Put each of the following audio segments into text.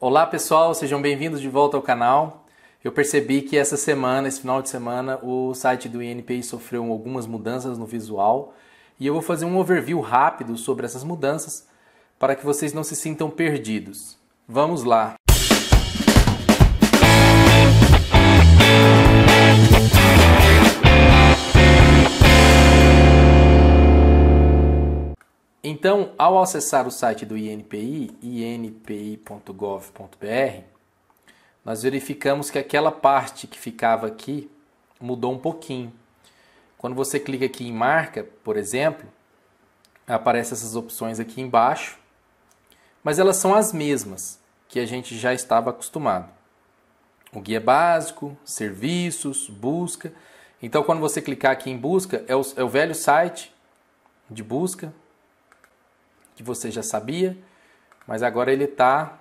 Olá pessoal, sejam bem-vindos de volta ao canal. Eu percebi que essa semana, esse final de semana, o site do INPI sofreu algumas mudanças no visual e eu vou fazer um overview rápido sobre essas mudanças para que vocês não se sintam perdidos. Vamos lá! Então, ao acessar o site do INPI, inpi.gov.br, nós verificamos que aquela parte que ficava aqui mudou um pouquinho. Quando você clica aqui em marca, por exemplo, aparecem essas opções aqui embaixo, mas elas são as mesmas que a gente já estava acostumado. O guia básico, serviços, busca. Então, quando você clicar aqui em busca, é o, é o velho site de busca, que você já sabia, mas agora ele está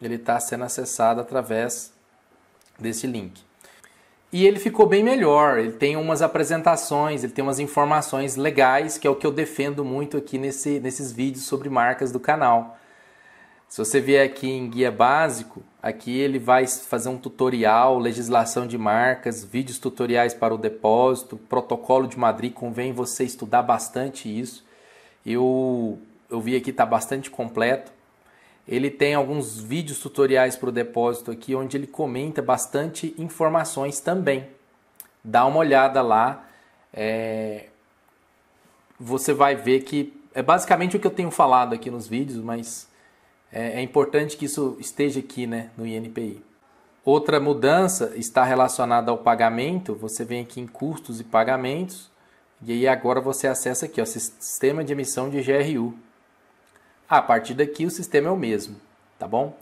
ele está sendo acessado através desse link. E ele ficou bem melhor, ele tem umas apresentações, ele tem umas informações legais, que é o que eu defendo muito aqui nesse, nesses vídeos sobre marcas do canal. Se você vier aqui em guia básico, aqui ele vai fazer um tutorial, legislação de marcas, vídeos tutoriais para o depósito, protocolo de Madrid, convém você estudar bastante isso. Eu, eu vi aqui está bastante completo. Ele tem alguns vídeos tutoriais para o depósito aqui, onde ele comenta bastante informações também. Dá uma olhada lá, é... você vai ver que é basicamente o que eu tenho falado aqui nos vídeos, mas é, é importante que isso esteja aqui né, no INPI. Outra mudança está relacionada ao pagamento. Você vem aqui em custos e pagamentos. E aí agora você acessa aqui, o sistema de emissão de GRU. A partir daqui o sistema é o mesmo, tá bom?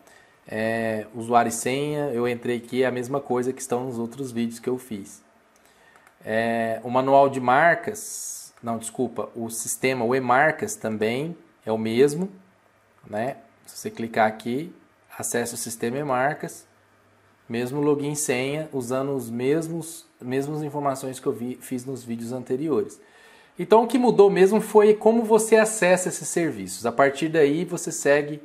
É, usuário e senha, eu entrei aqui, é a mesma coisa que estão nos outros vídeos que eu fiz. É, o manual de marcas, não, desculpa, o sistema, o e-marcas também é o mesmo, né? Se você clicar aqui, acessa o sistema e marcas, mesmo login e senha, usando os mesmos mesmas informações que eu vi, fiz nos vídeos anteriores. Então o que mudou mesmo foi como você acessa esses serviços. A partir daí você segue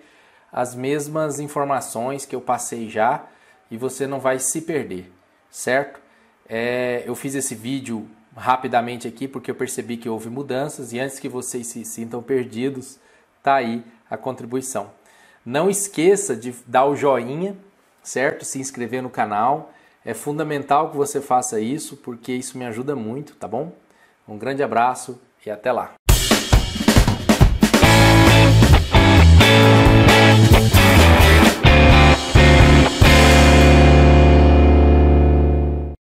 as mesmas informações que eu passei já e você não vai se perder, certo? É, eu fiz esse vídeo rapidamente aqui porque eu percebi que houve mudanças e antes que vocês se sintam perdidos, tá aí a contribuição. Não esqueça de dar o joinha, certo? Se inscrever no canal. É fundamental que você faça isso, porque isso me ajuda muito, tá bom? Um grande abraço e até lá!